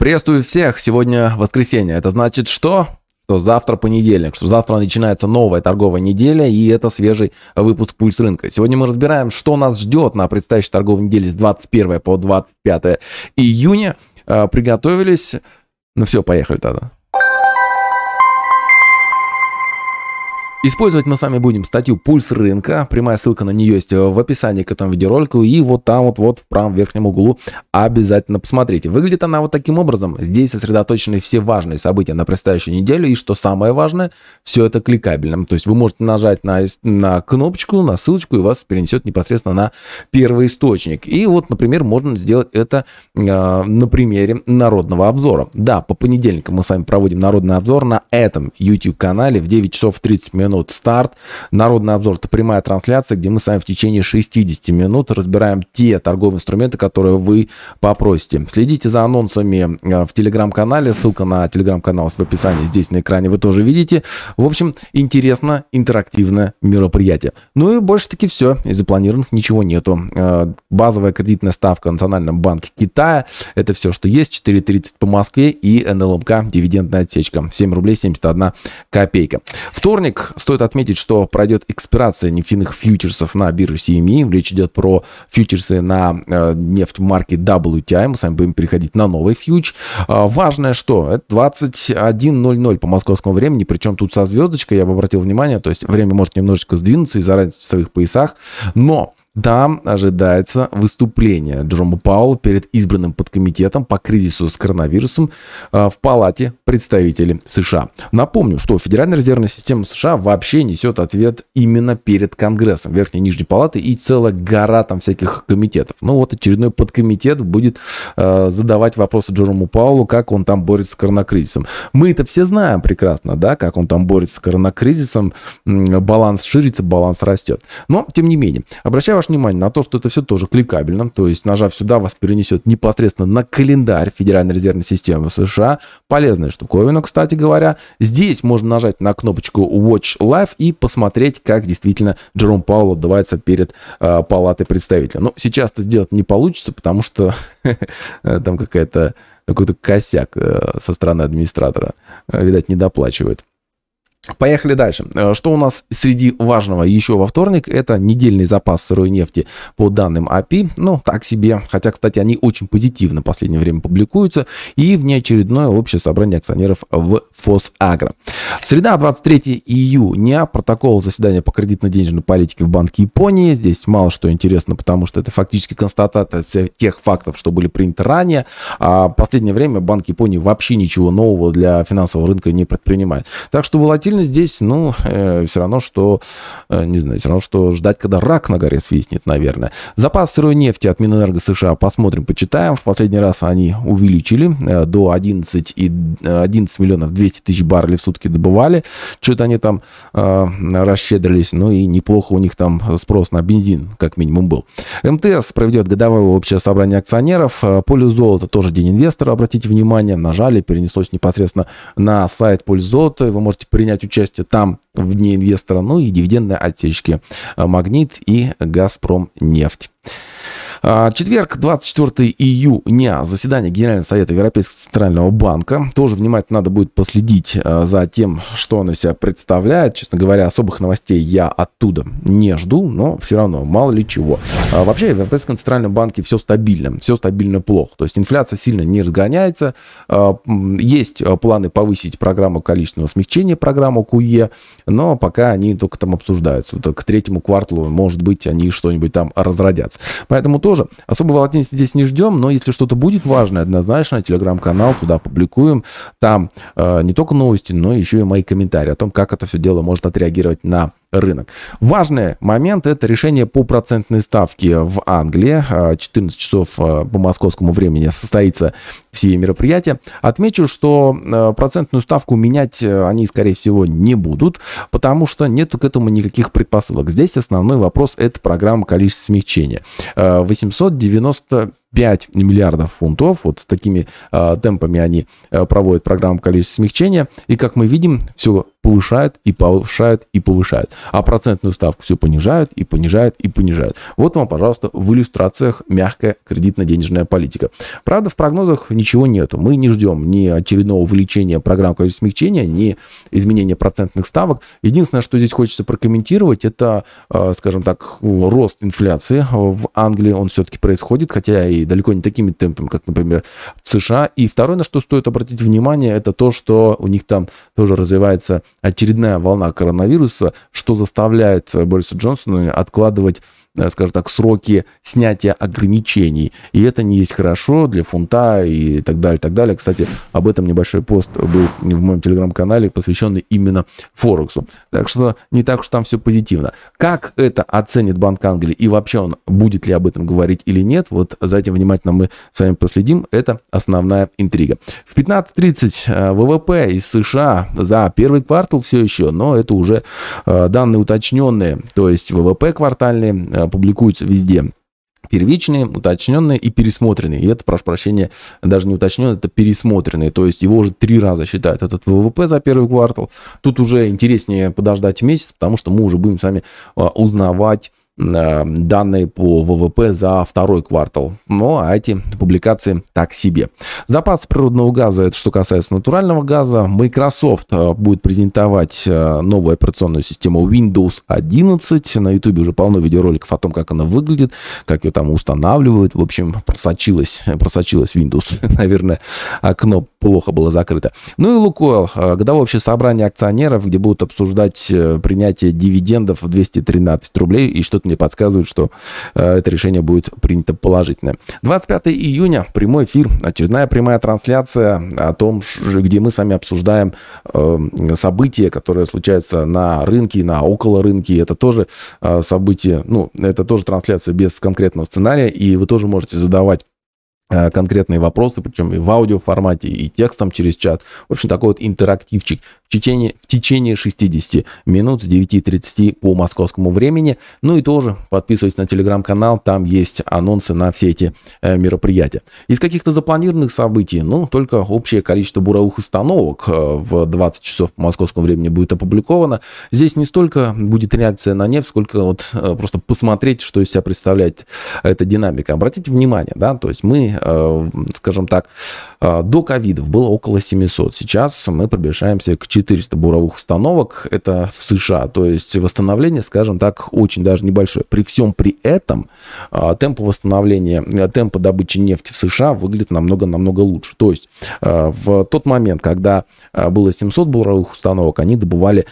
Приветствую всех! Сегодня воскресенье. Это значит что? Что завтра понедельник, что завтра начинается новая торговая неделя, и это свежий выпуск «Пульс рынка». Сегодня мы разбираем, что нас ждет на предстоящей торговой неделе с 21 по 25 июня. А, приготовились? Ну все, поехали тогда. Использовать мы с вами будем статью «Пульс рынка». Прямая ссылка на нее есть в описании к этому видеоролику. И вот там вот, вот в правом верхнем углу обязательно посмотрите. Выглядит она вот таким образом. Здесь сосредоточены все важные события на предстоящую неделю. И что самое важное, все это кликабельно. То есть вы можете нажать на, на кнопочку, на ссылочку, и вас перенесет непосредственно на первый источник. И вот, например, можно сделать это э, на примере народного обзора. Да, по понедельникам мы с вами проводим народный обзор на этом YouTube-канале в 9 часов 30 минут минут старт. Народный обзор – это прямая трансляция, где мы с вами в течение 60 минут разбираем те торговые инструменты, которые вы попросите. Следите за анонсами э, в телеграм-канале. Ссылка на телеграм-канал в описании здесь на экране вы тоже видите. В общем, интересно, интерактивное мероприятие. Ну и больше-таки все. Из запланированных ничего нету. Э, базовая кредитная ставка в Национальном банке Китая – это все, что есть. 4.30 по Москве и НЛМК – дивидендная отсечка. 7 рублей 71 копейка. Вторник Стоит отметить, что пройдет экспирация нефтяных фьючерсов на бирже CME. Эм Речь идет про фьючерсы на э, нефть марки WTI. Мы с вами будем переходить на новый фьюч. Э, а, важное что? Это 21.00 по московскому времени. Причем тут со звездочкой я бы обратил внимание. То есть время может немножечко сдвинуться из-за разницы в часовых поясах. Но там ожидается выступление Джерома Пауэлла перед избранным подкомитетом по кризису с коронавирусом а, в Палате представителей США. Напомню, что Федеральная резервная система США вообще несет ответ именно перед Конгрессом, Верхней и Нижней Палаты и целая гора там всяких комитетов. Ну вот очередной подкомитет будет а, задавать вопросы Джерому Паулу, как он там борется с коронакризисом. Мы это все знаем прекрасно, да, как он там борется с коронакризисом, баланс ширится, баланс растет. Но, тем не менее, обращаю ваше внимание на то, что это все тоже кликабельно, то есть нажав сюда, вас перенесет непосредственно на календарь Федеральной резервной системы США. Полезная штуковина, кстати говоря. Здесь можно нажать на кнопочку Watch Live и посмотреть, как действительно Джером Паул отдувается перед э, палатой представителя. Но ну, сейчас это сделать не получится, потому что там какая-то какой-то косяк э, со стороны администратора. Э, видать, не доплачивает. Поехали дальше. Э, что у нас среди важного еще во вторник? Это недельный запас сырой нефти по данным API. Ну, так себе. Хотя, кстати, они очень позитивно в последнее время публикуются. И внеочередное общее собрание акционеров в ФосАгро. Среда, 23 июня. Протокол заседания по кредитно-денежной политике в Банке Японии. Здесь мало что интересно, потому что это фактически констатация тех фактов, что были приняты ранее. А в последнее время Банк Японии вообще ничего нового для финансового рынка не предпринимает. Так что волатильность Путина здесь, ну, э, все равно, что, э, не знаю, все равно, что ждать, когда рак на горе свистнет, наверное. Запас сырой нефти от Минэнерго США посмотрим, почитаем. В последний раз они увеличили э, до 11, и, 11 э, миллионов 200 тысяч баррелей в сутки добывали. Что-то они там э, расщедрились, ну и неплохо у них там спрос на бензин, как минимум, был. МТС проведет годовое общее собрание акционеров. Э, Поле золота тоже день инвестора, обратите внимание, нажали, перенеслось непосредственно на сайт Поле золота. Вы можете принять принимать участие там в дне инвестора, ну и дивидендные отсечки э, «Магнит» и Газпром нефть. А, четверг, 24 июня, заседание Генерального совета Европейского центрального банка. Тоже внимательно надо будет последить а, за тем, что оно себя представляет. Честно говоря, особых новостей я оттуда не жду, но все равно мало ли чего. А, вообще в Европейском центральном банке все стабильно, все стабильно плохо. То есть инфляция сильно не разгоняется. Есть планы повысить программу количественного смягчения, программу КУЕ, e, но пока они только там обсуждаются. к третьему кварталу, может быть, они что-нибудь там разродятся. Поэтому то тоже особо волокнить здесь не ждем, но если что-то будет важное, однозначно телеграм-канал туда публикуем. Там э, не только новости, но еще и мои комментарии о том, как это все дело может отреагировать на рынок. Важный момент – это решение по процентной ставке в Англии. 14 а, часов а, по московскому времени состоится все мероприятия. Отмечу, что а, процентную ставку менять э, они, скорее всего, не будут, потому что нет к этому никаких предпосылок. Здесь основной вопрос – это программа количества смягчения. 890 5 миллиардов фунтов. Вот с такими э, темпами они э, проводят программу количества смягчения. И как мы видим, все повышают и повышают и повышают. А процентную ставку все понижают и понижают и понижают. Вот вам, пожалуйста, в иллюстрациях мягкая кредитно-денежная политика. Правда, в прогнозах ничего нету. Мы не ждем ни очередного увеличения программ количества смягчения, ни изменения процентных ставок. Единственное, что здесь хочется прокомментировать, это, э, скажем так, рост инфляции в Англии. Он все-таки происходит, хотя и и далеко не такими темпами, как, например, в США. И второе, на что стоит обратить внимание, это то, что у них там тоже развивается очередная волна коронавируса, что заставляет э, Бориса Джонсона откладывать Э, скажем так, сроки снятия ограничений. И это не есть хорошо для фунта и так далее, так далее. Кстати, об этом небольшой пост был в моем телеграм-канале, посвященный именно Форексу. Так что не так уж там все позитивно. Как это оценит Банк Англии и вообще он будет ли об этом говорить или нет, вот за этим внимательно мы с вами последим. Это основная интрига. В 15.30 э, ВВП из США за первый квартал все еще, но это уже э, данные уточненные, то есть ВВП квартальные, Э, публикуются везде первичные, уточненные и пересмотренные. И это, прошу прощения, даже не уточненные, это пересмотренные. То есть его уже три раза считают этот ВВП за первый квартал. Тут уже интереснее подождать месяц, потому что мы уже будем с вами э, узнавать Э, данные по ВВП за второй квартал. Ну, а эти публикации так себе. Запас природного газа, это что касается натурального газа. Microsoft э, будет презентовать э, новую операционную систему Windows 11. На YouTube уже полно видеороликов о том, как она выглядит, как ее там устанавливают. В общем, просочилась, просочилась Windows. Наверное, окно плохо было закрыто. Ну и Лукойл. Годовое общее собрание акционеров, где будут обсуждать принятие дивидендов в 213 рублей и что-то мне подсказывают, что э, это решение будет принято положительное. 25 июня, прямой эфир, очередная прямая трансляция о том, где мы с вами обсуждаем э, события, которые случаются на рынке, на около рынке. Это тоже э, событие, ну, это тоже трансляция без конкретного сценария, и вы тоже можете задавать э, конкретные вопросы, причем и в аудио формате, и текстом через чат. В общем, такой вот интерактивчик в течение, в течение 60 минут с 9.30 по московскому времени. Ну и тоже подписывайтесь на телеграм-канал, там есть анонсы на все эти э, мероприятия. Из каких-то запланированных событий, ну, только общее количество буровых установок э, в 20 часов по московскому времени будет опубликовано. Здесь не столько будет реакция на нефть, сколько вот э, просто посмотреть, что из себя представляет эта динамика. Обратите внимание, да, то есть мы, э, скажем так, э, до ковидов было около 700, сейчас мы приближаемся к 400 400 буровых установок, это в США, то есть восстановление, скажем так, очень даже небольшое. При всем при этом а, темп восстановления, э, темпы добычи нефти в США выглядит намного-намного лучше. То есть э, в тот момент, когда э, было 700 буровых установок, они добывали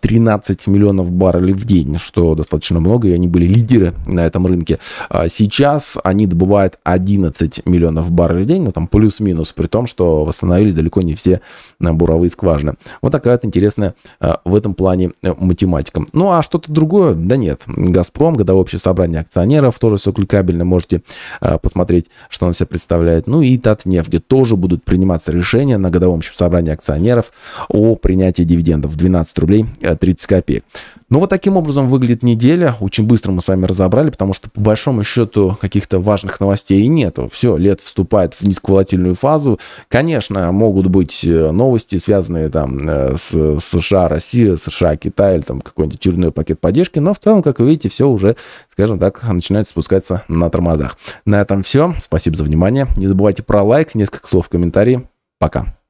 13 миллионов баррелей в день, что достаточно много, и они были лидеры на этом рынке. А сейчас они добывают 11 миллионов баррелей в день, ну там плюс-минус, при том, что восстановились далеко не все буровые скважины. Вот такая вот интересная а, в этом плане э, математика. Ну, а что-то другое? Да нет. «Газпром», годовое общее собрание акционеров, тоже все кликабельно, можете а, посмотреть, что он себя представляет. Ну и «Татнефть», где тоже будут приниматься решения на годовом общем собрании акционеров о принятии дивидендов 12 рублей 30 э, копеек. Ну, вот таким образом выглядит неделя. Очень быстро мы с вами разобрали, потому что, по большому счету, каких-то важных новостей и нету. Все, лет вступает в низковолатильную фазу. Конечно, могут быть э, новости, связанные там с, США, Россия, США, Китай или там какой-нибудь очередной пакет поддержки, но в целом, как вы видите, все уже, скажем так, начинает спускаться на тормозах. На этом все. Спасибо за внимание. Не забывайте про лайк, несколько слов в комментарии. Пока.